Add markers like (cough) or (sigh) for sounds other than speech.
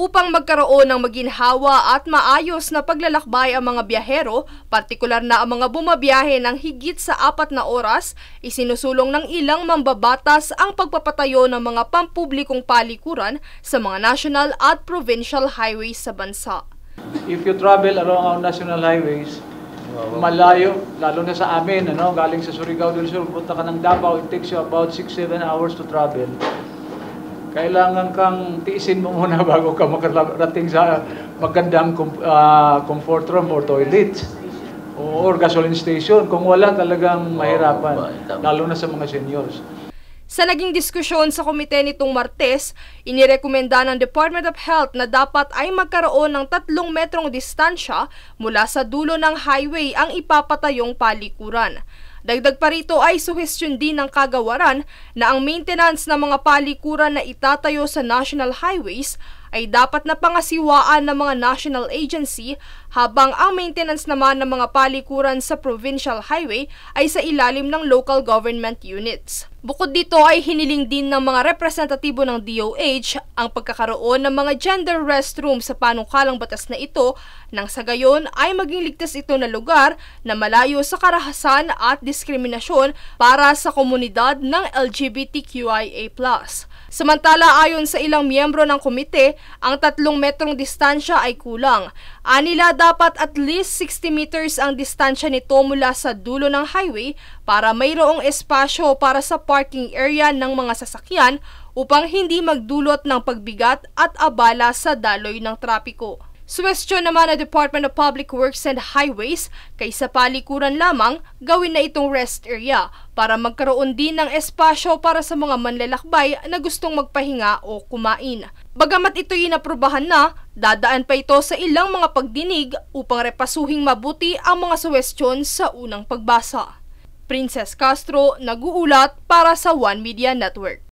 upang magkaroon ng maginhawa at maayos na paglalakbay ang mga biyahero, partikular na ang mga bumabiyahe ng higit sa apat na oras, isinusulong ng ilang mambabatas ang pagpapatayo ng mga pampublikong palikuran sa mga national at provincial highways sa bansa. If you travel around our national highways, malayo, lalo na sa amin, ano, galing sa Surigao del Sur, punta ka ng Davao, it takes you about 6-7 hours to travel kailangan kang tiisin mo muna (laughs) bago ka makarating sa magandang uh, comfort room or toilet or gasoline station. Kung wala, talagang mahirapan. Lalo na sa mga seniors. Sa naging diskusyon sa komite nitong Martes, inirekomenda ng Department of Health na dapat ay magkaroon ng tatlong metrong distansya mula sa dulo ng highway ang ipapatayong palikuran. Dagdag pa rito ay suhestyon din ng kagawaran na ang maintenance ng mga palikuran na itatayo sa national highways ay dapat na pangasiwaan ng mga national agency habang ang maintenance naman ng mga palikuran sa provincial highway ay sa ilalim ng local government units. Bukod dito ay hiniling din ng mga representatibo ng DOH ang pagkakaroon ng mga gender restroom sa panukalang batas na ito nang sa gayon ay maging ligtas ito na lugar na malayo sa karahasan at diskriminasyon para sa komunidad ng LGBTQIA+. Samantala ayon sa ilang miyembro ng komite, ang tatlong metrong distansya ay kulang. Anila dapat at least 60 meters ang distansya nito mula sa dulo ng highway para mayroong espasyo para sa parking area ng mga sasakyan upang hindi magdulot ng pagbigat at abala sa daloy ng trapiko. Suwestiyon naman ng Department of Public Works and Highways kaysa palikuran lamang gawin na itong rest area para magkaroon din ng espasyo para sa mga manlalakbay na gustong magpahinga o kumain. Bagamat ito'y inaprobahan na, dadaan pa ito sa ilang mga pagdinig upang repasuhing mabuti ang mga suwestiyon sa unang pagbasa. Princess Castro, nag-uulat para sa One Media Network.